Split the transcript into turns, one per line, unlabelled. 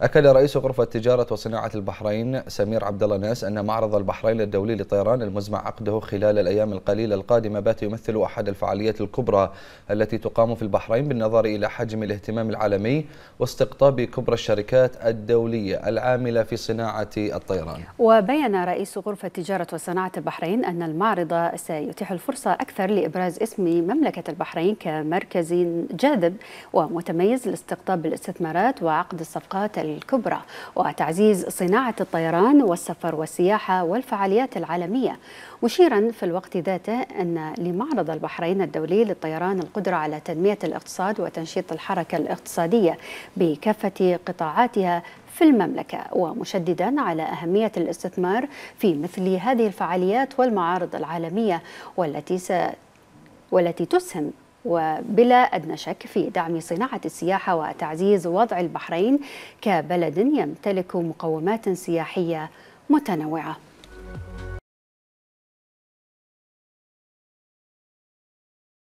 أكد رئيس غرفة تجارة وصناعة البحرين سمير عبد الله ناس أن معرض البحرين الدولي للطيران المزمع عقده خلال الأيام القليلة القادمة بات يمثل أحد الفعاليات الكبرى التي تقام في البحرين بالنظر إلى حجم الاهتمام العالمي واستقطاب كبرى الشركات الدولية العاملة في صناعة الطيران
وبيّن رئيس غرفة تجارة وصناعة البحرين أن المعرض سيتيح الفرصة أكثر لإبراز اسم مملكة البحرين كمركز جاذب ومتميز لاستقطاب الاستثمارات وعقد الصفقات الكبرى وتعزيز صناعة الطيران والسفر والسياحة والفعاليات العالمية مشيرا في الوقت ذاته أن لمعرض البحرين الدولي للطيران القدرة على تنمية الاقتصاد وتنشيط الحركة الاقتصادية بكافة قطاعاتها في المملكة ومشددا على أهمية الاستثمار في مثل هذه الفعاليات والمعارض العالمية والتي ست والتي تسهم وبلا أدنى شك في دعم صناعة السياحة وتعزيز وضع البحرين كبلد يمتلك مقومات سياحية متنوعة